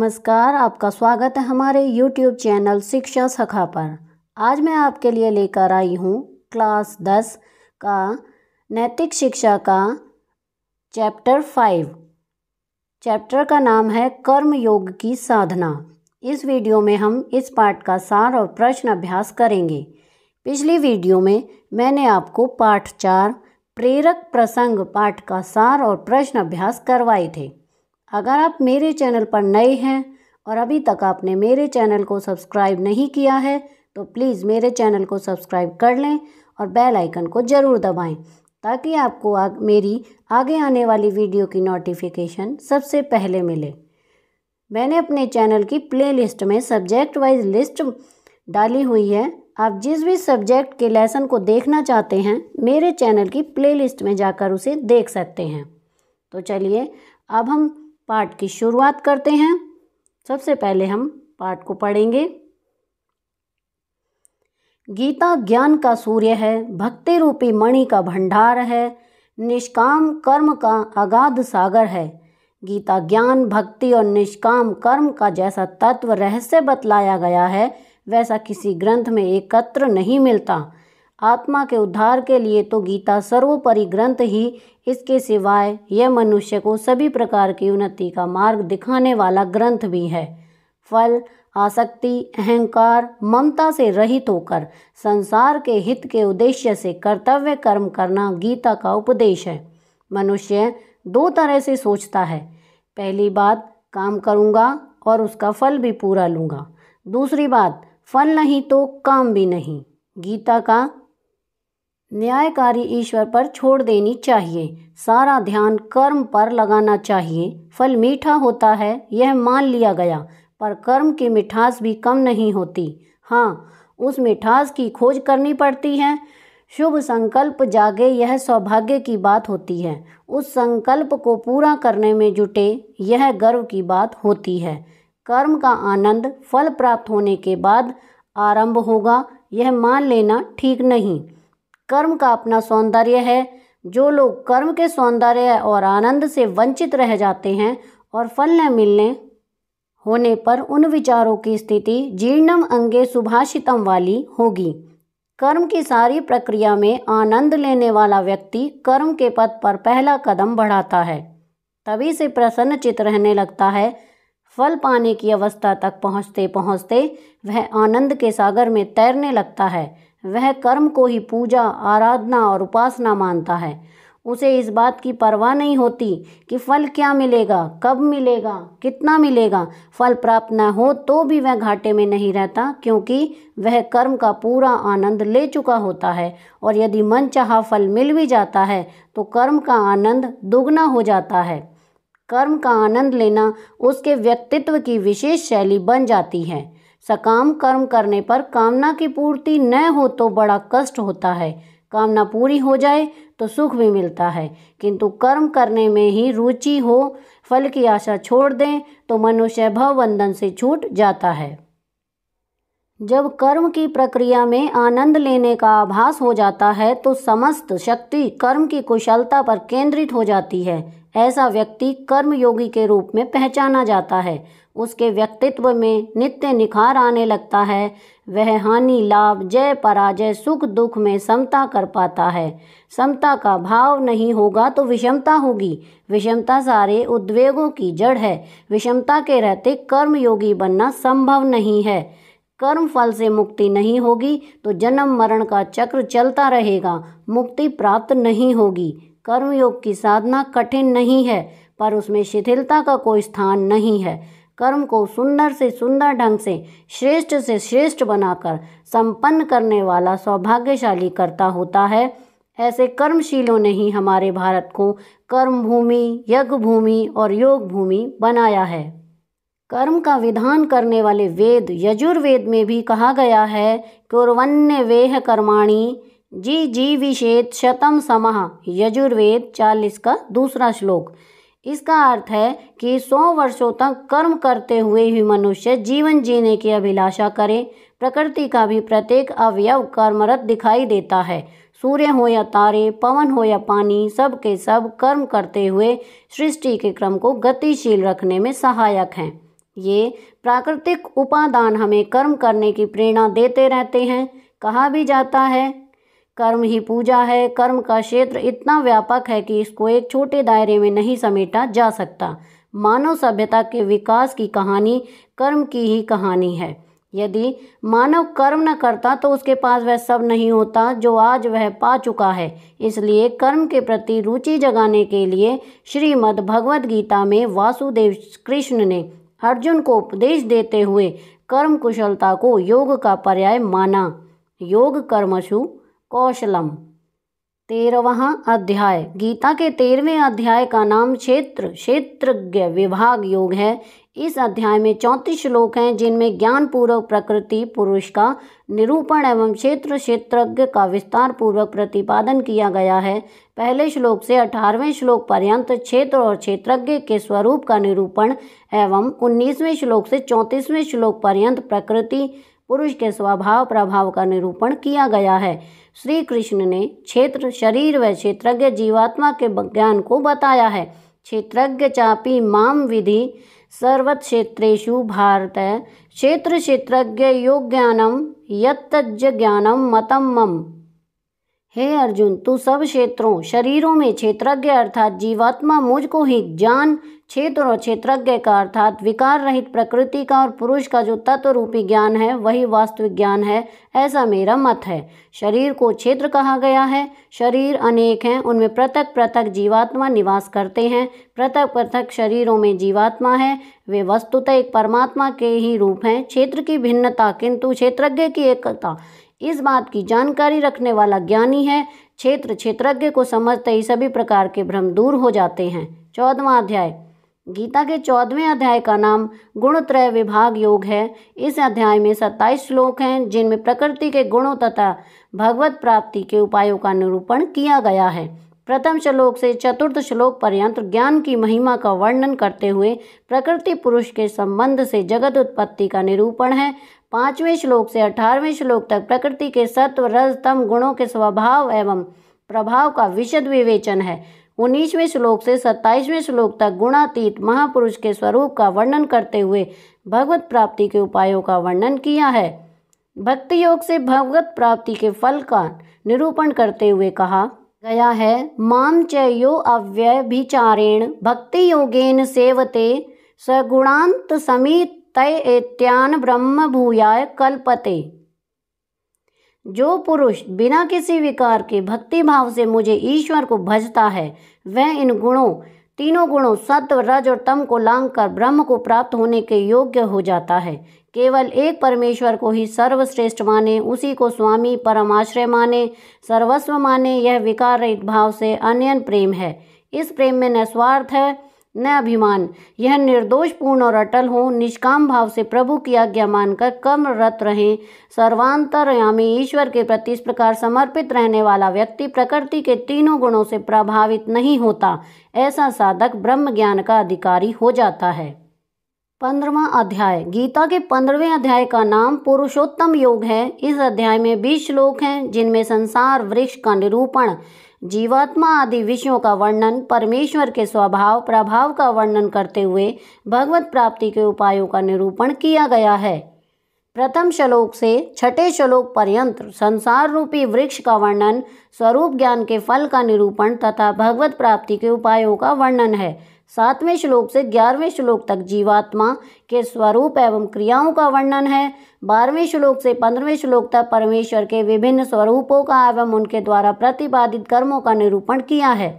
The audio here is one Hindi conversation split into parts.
नमस्कार आपका स्वागत है हमारे यूट्यूब चैनल शिक्षा सखा पर आज मैं आपके लिए लेकर आई हूँ क्लास दस का नैतिक शिक्षा का चैप्टर फाइव चैप्टर का नाम है कर्म योग की साधना इस वीडियो में हम इस पाठ का सार और प्रश्न अभ्यास करेंगे पिछली वीडियो में मैंने आपको पाठ चार प्रेरक प्रसंग पाठ का सार और प्रश्न अभ्यास करवाए थे अगर आप मेरे चैनल पर नए हैं और अभी तक आपने मेरे चैनल को सब्सक्राइब नहीं किया है तो प्लीज़ मेरे चैनल को सब्सक्राइब कर लें और बेल आइकन को ज़रूर दबाएं ताकि आपको आग, मेरी आगे आने वाली वीडियो की नोटिफिकेशन सबसे पहले मिले मैंने अपने चैनल की प्लेलिस्ट में सब्जेक्ट वाइज लिस्ट डाली हुई है आप जिस भी सब्जेक्ट के लेसन को देखना चाहते हैं मेरे चैनल की लिस्ट में जाकर उसे देख सकते हैं तो चलिए अब हम पाठ की शुरुआत करते हैं सबसे पहले हम पाठ को पढ़ेंगे गीता ज्ञान का सूर्य है भक्ति रूपी मणि का भंडार है निष्काम कर्म का अगाध सागर है गीता ज्ञान भक्ति और निष्काम कर्म का जैसा तत्व रहस्य बतलाया गया है वैसा किसी ग्रंथ में एकत्र नहीं मिलता आत्मा के उद्धार के लिए तो गीता सर्वोपरि ग्रंथ ही इसके सिवाय यह मनुष्य को सभी प्रकार की उन्नति का मार्ग दिखाने वाला ग्रंथ भी है फल आसक्ति अहंकार ममता से रहित होकर संसार के हित के उद्देश्य से कर्तव्य कर्म करना गीता का उपदेश है मनुष्य दो तरह से सोचता है पहली बात काम करूँगा और उसका फल भी पूरा लूँगा दूसरी बात फल नहीं तो काम भी नहीं गीता का न्यायकारी ईश्वर पर छोड़ देनी चाहिए सारा ध्यान कर्म पर लगाना चाहिए फल मीठा होता है यह मान लिया गया पर कर्म की मिठास भी कम नहीं होती हाँ उस मिठास की खोज करनी पड़ती है शुभ संकल्प जागे यह सौभाग्य की बात होती है उस संकल्प को पूरा करने में जुटे यह गर्व की बात होती है कर्म का आनंद फल प्राप्त होने के बाद आरंभ होगा यह मान लेना ठीक नहीं कर्म का अपना सौंदर्य है जो लोग कर्म के सौंदर्य और आनंद से वंचित रह जाते हैं और फल न मिलने होने पर उन विचारों की स्थिति जीर्णम अंगे सुभाषितम वाली होगी कर्म की सारी प्रक्रिया में आनंद लेने वाला व्यक्ति कर्म के पद पर पहला कदम बढ़ाता है तभी से प्रसन्न चित रहने लगता है फल पाने की अवस्था तक पहुँचते पहुँचते वह आनंद के सागर में तैरने लगता है वह कर्म को ही पूजा आराधना और उपासना मानता है उसे इस बात की परवाह नहीं होती कि फल क्या मिलेगा कब मिलेगा कितना मिलेगा फल प्राप्त न हो तो भी वह घाटे में नहीं रहता क्योंकि वह कर्म का पूरा आनंद ले चुका होता है और यदि मन चाह फल मिल भी जाता है तो कर्म का आनंद दुगना हो जाता है कर्म का आनंद लेना उसके व्यक्तित्व की विशेष शैली बन जाती है सकाम कर्म करने पर कामना की पूर्ति न हो तो बड़ा कष्ट होता है कामना पूरी हो जाए तो सुख भी मिलता है किंतु कर्म करने में ही रुचि हो फल की आशा छोड़ दें तो मनुष्य भव बंधन से छूट जाता है जब कर्म की प्रक्रिया में आनंद लेने का आभास हो जाता है तो समस्त शक्ति कर्म की कुशलता पर केंद्रित हो जाती है ऐसा व्यक्ति कर्मयोगी के रूप में पहचाना जाता है उसके व्यक्तित्व में नित्य निखार आने लगता है वह हानि लाभ जय पराजय सुख दुख में समता कर पाता है समता का भाव नहीं होगा तो विषमता होगी विषमता सारे उद्वेगों की जड़ है विषमता के रहते कर्मयोगी बनना संभव नहीं है कर्म फल से मुक्ति नहीं होगी तो जन्म मरण का चक्र चलता रहेगा मुक्ति प्राप्त नहीं होगी कर्मयोग की साधना कठिन नहीं है पर उसमें शिथिलता का कोई स्थान नहीं है कर्म को सुंदर से सुंदर ढंग से श्रेष्ठ से श्रेष्ठ बनाकर संपन्न करने वाला सौभाग्यशाली करता होता है ऐसे कर्मशीलों ने ही हमारे भारत को कर्म भूमि यज्ञ भूमि और योग भूमि बनाया है कर्म का विधान करने वाले वेद यजुर्वेद में भी कहा गया है कि उर्वन्य वेह कर्माणी जी जी विषेद शतम समह यजुर्वेद चालीस का दूसरा श्लोक इसका अर्थ है कि सौ वर्षों तक कर्म करते हुए ही मनुष्य जीवन जीने की अभिलाषा करे प्रकृति का भी प्रत्येक अवयव कर्मरत दिखाई देता है सूर्य हो या तारे पवन हो या पानी सब के सब कर्म करते हुए सृष्टि के क्रम को गतिशील रखने में सहायक हैं ये प्राकृतिक उपादान हमें कर्म करने की प्रेरणा देते रहते हैं कहा भी जाता है कर्म ही पूजा है कर्म का क्षेत्र इतना व्यापक है कि इसको एक छोटे दायरे में नहीं समेटा जा सकता मानव सभ्यता के विकास की कहानी कर्म की ही कहानी है यदि मानव कर्म न करता तो उसके पास वह सब नहीं होता जो आज वह पा चुका है इसलिए कर्म के प्रति रुचि जगाने के लिए श्रीमद् भगवद गीता में वासुदेव कृष्ण ने अर्जुन को उपदेश देते हुए कर्म कुशलता को योग का पर्याय माना योग कर्मशु कौशलम तेरहवा अध्याय गीता के तेरहवें अध्याय का नाम क्षेत्र क्षेत्रज्ञ विभाग योग है इस अध्याय में चौंतीस श्लोक हैं जिनमें ज्ञानपूर्वक प्रकृति पुरुष का निरूपण एवं क्षेत्र क्षेत्रज्ञ का विस्तार पूर्वक प्रतिपादन किया गया है पहले श्लोक से अठारहवें श्लोक पर्यंत क्षेत्र और क्षेत्रज्ञ के स्वरूप का निरूपण एवं उन्नीसवें श्लोक से चौंतीसवें श्लोक पर्यंत प्रकृति पुरुष के स्वभाव प्रभाव का निरूपण किया गया है श्री कृष्ण ने क्षेत्र शरीर व क्षेत्रज्ञ जीवात्मा के ज्ञान को बताया है क्षेत्रज्ञ चापी माम विधि सर्वक्षेत्रु भारत क्षेत्र क्षेत्रज्ञ योग ज्ञानम यज्ञ ज्ञानम मतम मम हे अर्जुन तू सब क्षेत्रों शरीरों में क्षेत्रज्ञ अर्थात जीवात्मा मुझको ही ज्ञान क्षेत्र और क्षेत्रज्ञ का अर्थात विकार रहित प्रकृति का और पुरुष का जो तत्व रूपी ज्ञान है वही वास्तविक ज्ञान है ऐसा मेरा मत है शरीर को क्षेत्र कहा गया है शरीर अनेक हैं उनमें पृथक पृथक जीवात्मा निवास करते हैं पृथक पृथक शरीरों में जीवात्मा है वे वस्तुतः एक परमात्मा के ही रूप हैं क्षेत्र की भिन्नता किंतु क्षेत्रज्ञ की एकता इस बात की जानकारी रखने वाला ज्ञानी है क्षेत्र क्षेत्रज्ञ को समझते ही सभी प्रकार के भ्रम दूर हो जाते हैं चौदवा अध्याय गीता के चौदहवें अध्याय का नाम गुणत्रय विभाग योग है इस अध्याय में सत्ताईस श्लोक हैं जिनमें प्रकृति के गुणों तथा भगवत प्राप्ति के उपायों का निरूपण किया गया है प्रथम श्लोक से चतुर्थ श्लोक पर्यंत ज्ञान की महिमा का वर्णन करते हुए प्रकृति पुरुष के संबंध से जगत उत्पत्ति का निरूपण है पांचवें श्लोक से अठारहवें श्लोक तक प्रकृति के सत्व रज तम गुणों के स्वभाव एवं प्रभाव का विशद विवेचन है उन्नीसवें श्लोक से सत्ताईसवें श्लोक तक गुणातीत महापुरुष के स्वरूप का वर्णन करते हुए भगवत प्राप्ति के उपायों का वर्णन किया है भक्ति योग से भगवत प्राप्ति के फल का निरूपण करते हुए कहा गया है माम च यो विचारेण भक्ति योगेन सेवते सगुणांत समितय एत्यान ब्रह्म भूयाय कल्पते जो पुरुष बिना किसी विकार के भक्ति भाव से मुझे ईश्वर को भजता है वह इन गुणों तीनों गुणों सत्व रज और तम को लांग कर ब्रह्म को प्राप्त होने के योग्य हो जाता है केवल एक परमेश्वर को ही सर्वश्रेष्ठ माने उसी को स्वामी परमाश्रय माने सर्वस्व माने यह विकार रहित भाव से अन्यन प्रेम है इस प्रेम में न स्वार्थ है न अभिमान यह निर्दोष पूर्ण और अटल हो निष्काम भाव से प्रभु की आज्ञा मानकर कम रत रहें सर्वांतरयामी ईश्वर के प्रति इस प्रकार समर्पित रहने वाला व्यक्ति प्रकृति के तीनों गुणों से प्रभावित नहीं होता ऐसा साधक ब्रह्म ज्ञान का अधिकारी हो जाता है पंद्रवा अध्याय गीता के पंद्रहवें अध्याय का नाम पुरुषोत्तम योग है इस अध्याय में बीस श्लोक हैं जिनमें संसार वृक्ष का निरूपण जीवात्मा आदि विषयों का वर्णन परमेश्वर के स्वभाव प्रभाव का वर्णन करते हुए भगवत प्राप्ति के उपायों का निरूपण किया गया है प्रथम श्लोक से छठे श्लोक पर्यंत संसार रूपी वृक्ष का वर्णन स्वरूप ज्ञान के फल का निरूपण तथा भगवत प्राप्ति के उपायों का वर्णन है सातवें श्लोक से ग्यारहवें श्लोक तक जीवात्मा के स्वरूप एवं क्रियाओं का वर्णन है बारहवें श्लोक से पंद्रहवें श्लोक तक परमेश्वर के विभिन्न स्वरूपों का एवं उनके द्वारा प्रतिपादित कर्मों का निरूपण किया है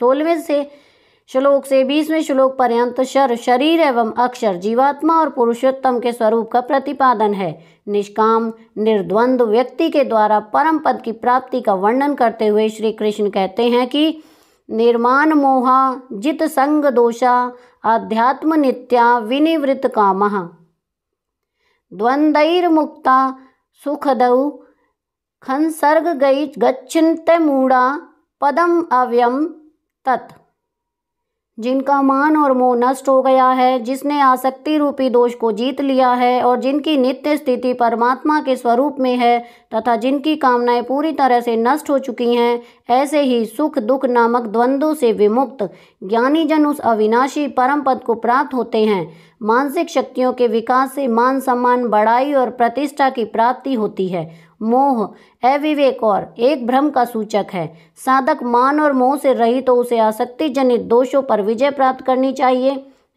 सोलहवें से श्लोक से बीसवें श्लोक पर्यंत शर शरीर एवं अक्षर जीवात्मा और पुरुषोत्तम के स्वरूप का प्रतिपादन है निष्काम निर्द्वंद व्यक्ति के द्वारा परम पद की प्राप्ति का वर्णन करते हुए श्री कृष्ण कहते हैं कि निर्माण मोहा जित संग दोषा आध्यात्म नित्या विनिवृत काम द्वंद्वैर्मुक्ता सुखदौ खंसर्ग गई गच्छन्त मूढ़ा पदम अव्यम तत् जिनका मान और मोह नष्ट हो गया है जिसने आसक्ति रूपी दोष को जीत लिया है और जिनकी नित्य स्थिति परमात्मा के स्वरूप में है तथा जिनकी कामनाएं पूरी तरह से नष्ट हो चुकी हैं ऐसे ही सुख दुख नामक द्वंद्व से विमुक्त ज्ञानी जन उस अविनाशी परम पद को प्राप्त होते हैं मानसिक शक्तियों के विकास से मान सम्मान बढ़ाई और प्रतिष्ठा की प्राप्ति होती है मोह अविवेक और एक भ्रम का सूचक है साधक मान और मोह से रहित तो उसे आसक्ति जनित दोषों पर विजय प्राप्त करनी चाहिए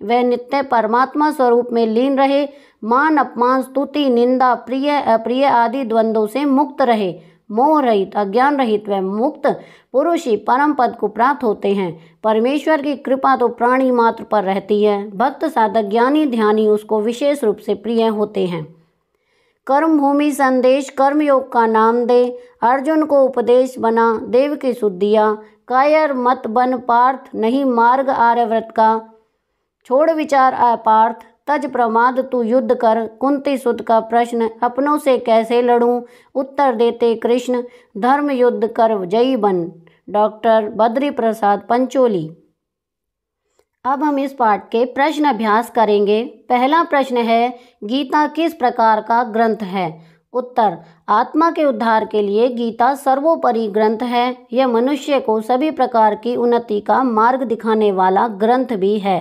वह नित्य परमात्मा स्वरूप में लीन रहे मान अपमान स्तुति निंदा प्रिय अप्रिय आदि द्वंद्वों से मुक्त रहे मोह रहित अज्ञान रहित व मुक्त पुरुष ही परम पद को प्राप्त होते हैं परमेश्वर की कृपा तो प्राणी मात्र पर रहती है भक्त साधक ज्ञानी ध्यानी उसको विशेष रूप से प्रिय होते हैं कर्म भूमि संदेश कर्म योग का नाम दे अर्जुन को उपदेश बना देव की शुद्धिया कायर मत बन पार्थ नहीं मार्ग आर्यव्रत का छोड़ विचार अपार्थ तज प्रमाद तू युद्ध कर कुंती सुत का प्रश्न अपनों से कैसे लड़ूं उत्तर देते कृष्ण धर्म युद्ध कर जयी बन डॉक्टर बद्री प्रसाद पंचोली अब हम इस पाठ के प्रश्न अभ्यास करेंगे पहला प्रश्न है गीता किस प्रकार का ग्रंथ है उत्तर आत्मा के उद्धार के लिए गीता सर्वोपरि ग्रंथ है यह मनुष्य को सभी प्रकार की उन्नति का मार्ग दिखाने वाला ग्रंथ भी है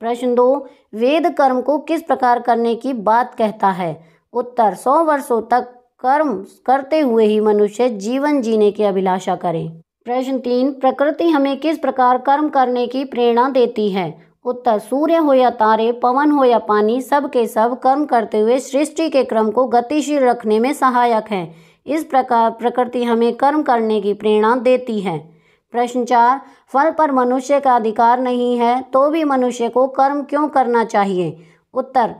प्रश्न दो वेद कर्म को किस प्रकार करने की बात कहता है उत्तर सौ वर्षों तक कर्म करते हुए ही मनुष्य जीवन जीने की अभिलाषा करें प्रश्न तीन प्रकृति हमें किस प्रकार कर्म करने की प्रेरणा देती है उत्तर सूर्य हो या तारे पवन हो या पानी सब के सब कर्म करते हुए सृष्टि के क्रम को गतिशील रखने में सहायक है इस प्रकार प्रकृति हमें कर्म करने की प्रेरणा देती है प्रश्न चार फल पर मनुष्य का अधिकार नहीं है तो भी मनुष्य को कर्म क्यों करना चाहिए उत्तर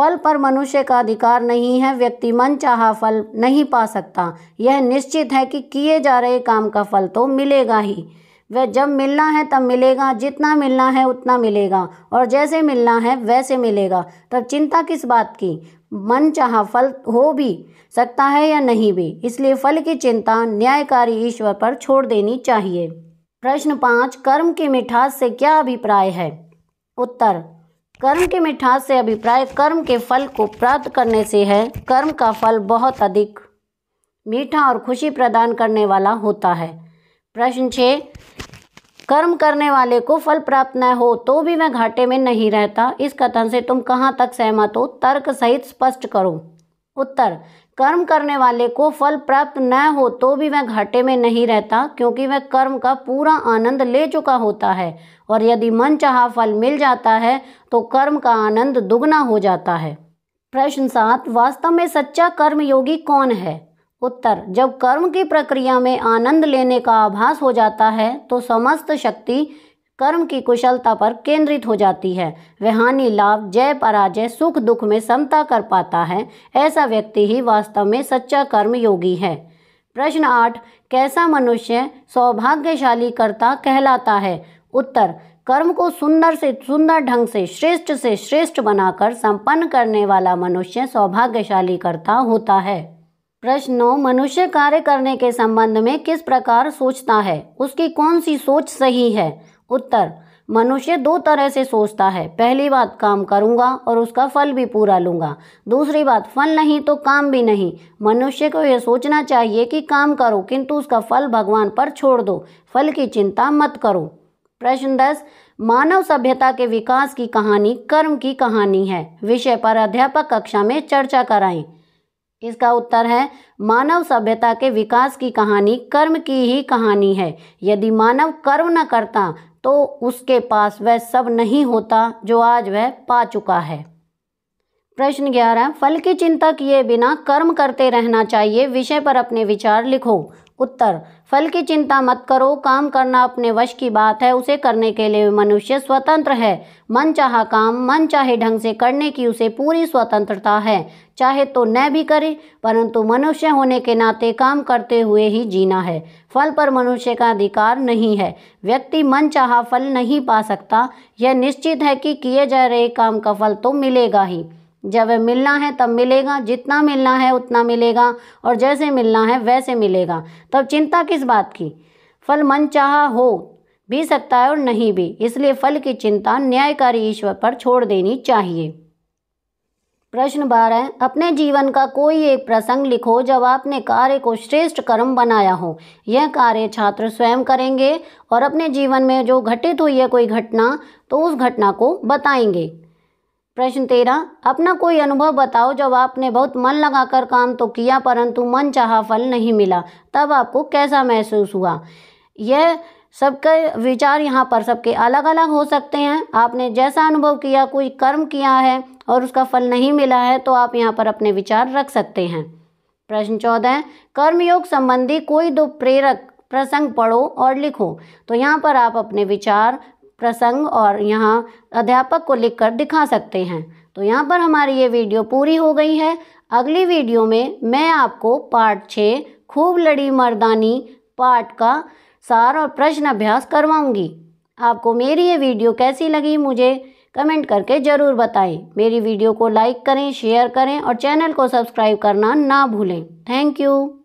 फल पर मनुष्य का अधिकार नहीं है व्यक्ति मन चाह फल नहीं पा सकता यह निश्चित है कि किए जा रहे काम का फल तो मिलेगा ही वह जब मिलना है तब मिलेगा जितना मिलना है उतना मिलेगा और जैसे मिलना है वैसे मिलेगा तब चिंता किस बात की मन चाह फल हो भी सकता है या नहीं भी इसलिए फल की चिंता न्यायकारी ईश्वर पर छोड़ देनी चाहिए प्रश्न पाँच कर्म की मिठास से क्या अभिप्राय है उत्तर कर्म की मिठास से अभिप्राय कर्म के फल को प्राप्त करने से है कर्म का फल बहुत अधिक मीठा और खुशी प्रदान करने वाला होता है प्रश्न छः कर्म करने वाले को फल प्राप्त न हो तो भी वह घाटे में नहीं रहता इस कथन से तुम कहाँ तक सहमत हो तर्क सहित स्पष्ट करो उत्तर कर्म करने वाले को फल प्राप्त न हो तो भी वह घाटे में नहीं रहता क्योंकि वह कर्म का पूरा आनंद ले चुका होता है और यदि मन चाह फल मिल जाता है तो कर्म का आनंद दुगना हो जाता है प्रश्न सात वास्तव में सच्चा कर्म योगी कौन है उत्तर जब कर्म की प्रक्रिया में आनंद लेने का आभास हो जाता है तो समस्त शक्ति कर्म की कुशलता पर केंद्रित हो जाती है वह हानि लाभ जय पराजय सुख दुख में समता कर पाता है ऐसा व्यक्ति ही वास्तव में सच्चा कर्म योगी है प्रश्न आठ कैसा मनुष्य सौभाग्यशाली कर्ता कहलाता है उत्तर कर्म को सुंदर से सुंदर ढंग से श्रेष्ठ से श्रेष्ठ बनाकर संपन्न करने वाला मनुष्य सौभाग्यशाली कर्ता होता है प्रश्न नौ मनुष्य कार्य करने के संबंध में किस प्रकार सोचता है उसकी कौन सी सोच सही है उत्तर मनुष्य दो तरह से सोचता है पहली बात काम करूँगा और उसका फल भी पूरा लूंगा दूसरी बात फल नहीं तो काम भी नहीं मनुष्य को यह सोचना चाहिए कि काम करो किंतु उसका फल भगवान पर छोड़ दो फल की चिंता मत करो प्रश्न दस मानव सभ्यता के विकास की कहानी कर्म की कहानी है विषय पर अध्यापक कक्षा में चर्चा कराएं इसका उत्तर है मानव सभ्यता के विकास की कहानी कर्म की ही कहानी है यदि मानव कर्म न करता तो उसके पास वह सब नहीं होता जो आज वह पा चुका है प्रश्न ग्यारह फल की चिंता किए बिना कर्म करते रहना चाहिए विषय पर अपने विचार लिखो उत्तर फल की चिंता मत करो काम करना अपने वश की बात है उसे करने के लिए मनुष्य स्वतंत्र है मन चाह काम मन चाहे ढंग से करने की उसे पूरी स्वतंत्रता है चाहे तो न भी करे परंतु मनुष्य होने के नाते काम करते हुए ही जीना है फल पर मनुष्य का अधिकार नहीं है व्यक्ति मन चाह फल नहीं पा सकता यह निश्चित है कि किए जा रहे काम का फल तो मिलेगा ही जब मिलना है तब मिलेगा जितना मिलना है उतना मिलेगा और जैसे मिलना है वैसे मिलेगा तब चिंता किस बात की फल मन चाह हो भी सकता है और नहीं भी इसलिए फल की चिंता न्यायकारी ईश्वर पर छोड़ देनी चाहिए प्रश्न बारह अपने जीवन का कोई एक प्रसंग लिखो जब आपने कार्य को श्रेष्ठ कर्म बनाया हो यह कार्य छात्र स्वयं करेंगे और अपने जीवन में जो घटित हुई है कोई घटना तो उस घटना को बताएंगे प्रश्न तेरह अपना कोई अनुभव बताओ जब आपने बहुत मन लगाकर काम तो किया परंतु मन चाह फल नहीं मिला तब आपको कैसा महसूस हुआ यह सबके विचार यहाँ पर सबके अलग अलग हो सकते हैं आपने जैसा अनुभव किया कोई कर्म किया है और उसका फल नहीं मिला है तो आप यहाँ पर अपने विचार रख सकते हैं प्रश्न चौदह कर्मयोग संबंधी कोई दो प्रेरक प्रसंग पढ़ो और लिखो तो यहाँ पर आप अपने विचार प्रसंग और यहाँ अध्यापक को लिखकर दिखा सकते हैं तो यहाँ पर हमारी ये वीडियो पूरी हो गई है अगली वीडियो में मैं आपको पार्ट छः खूब लड़ी मर्दानी पार्ट का सार और प्रश्न अभ्यास करवाऊंगी आपको मेरी ये वीडियो कैसी लगी मुझे कमेंट करके ज़रूर बताएं मेरी वीडियो को लाइक करें शेयर करें और चैनल को सब्सक्राइब करना ना भूलें थैंक यू